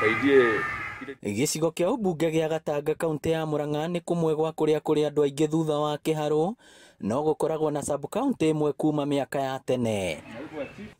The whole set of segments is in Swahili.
tusaidie gicigo kia gä a gatanga kauntä ya murang'a kå kumwe gwa kå rä andå aingä thutha wa kiharu no koragwo na subkauntä ä mwe kuma aka ya tene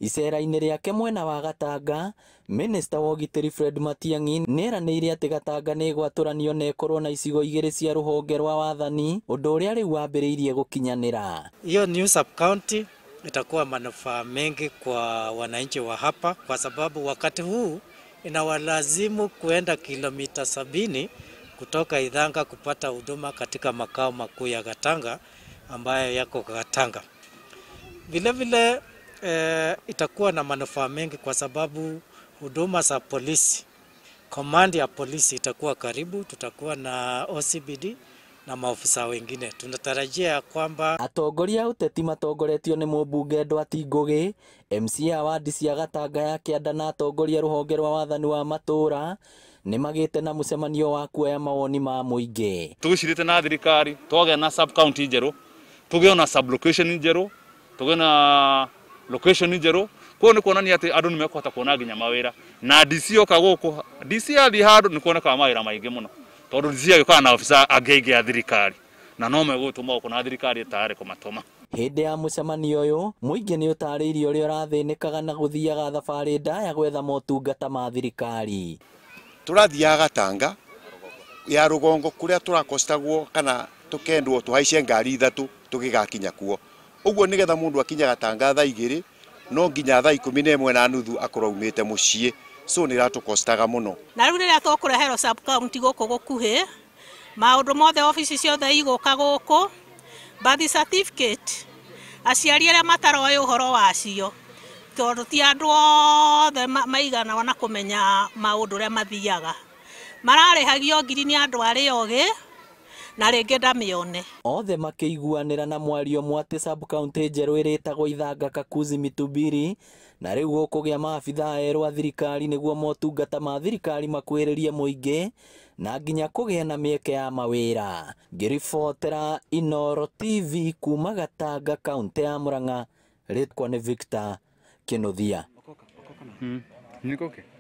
icera-inĩ rĩake mwena wa gatanga minista wa ũgitĩri fred matiang'i nĩeranĩire atĩ gatanga nĩ ĩgwatũranio na ĩkorwo na icigo igĩrĩ cia rũhonge rwa wathani ũndũ ũrĩa rĩu wambĩrĩirie gũkinyanĩra hiyo new sub county itakuwa manufaa mengi kwa wananchi wa hapa kwa sababu wakati huu inawalazimu kuenda kilomita sabini kutoka Idhanga kupata huduma katika makao makuu ya Gatanga ambayo yako Gatanga. Vilevile e, eh, itakuwa na manufaa mengi kwa sababu huduma za polisi, komandi ya polisi itakuwa karibu. Tutakuwa na OCBD na maofisa wengine. Tunatarajia kwamba atongoria uteti matongoretio ni mũmbunge Ndwati Ngugi, MCA wa ndisi ya Gatanga ya Kĩanda na atongoria rũhonge rwa wathani wa matũũra ni magĩte na mũcemanio wa kuoya mawoni ma mũingĩ. Tũgĩcirĩte na thirikari twagĩa na sub county njerũ, tũgĩe na sub location njerũ, tũgĩe na location njerũ koguo nä kuonania atä andå nä mekå hota kuona nginya mawä ra na DC oka gå kå DC athiä handå nä kuonekaga mawä ra maingä må no tondu nithia na ofisa agege ya thirikari na no megutuma kuna na thirikari itare kumatuma hindi ya mucemanio uyu muingi ni utariirie uria urathinikaga na guthiaga thabari ndaya gwetha motungata ma thirikari turathiaga tanga ya rugongo kuria turakostagwo kana tukendwo tuhaice ngari ithatu tugigakinya kuo uguo nigetha mundu akinyaga tanga thaa igiri no nginya thaa ikumi na imwe na nuthu akorwo mucii so nä ratukostaga må no na rä u rä rä a tåkåreherwo gå kå gå kuhä maå ndå mothe obici ciothe igå ka gå kå aciari arä a mataroä å horo wacio tondå ti andå othe maigana na kå menya maå ndå å rä a mathiaga mararä hagio ngiri nä andå arä ogä na rĩngĩ ndamĩone othe makĩiguanĩra na mwario mwa atĩ sub-county njerũ ĩrĩtagwo ithanga kakuzi mitubiri na rĩu gũkũgĩa maabithaa erũ a thirikari nĩguo motungata ma thirikari makuhĩrĩrie mũingĩ na nginya kũgĩe na mĩeke ya mawĩra ngĩribotera inoro tv kuma gatanga kaũntĩ ya mũrang'a rĩtwa nĩ victor kĩnũthia hmm.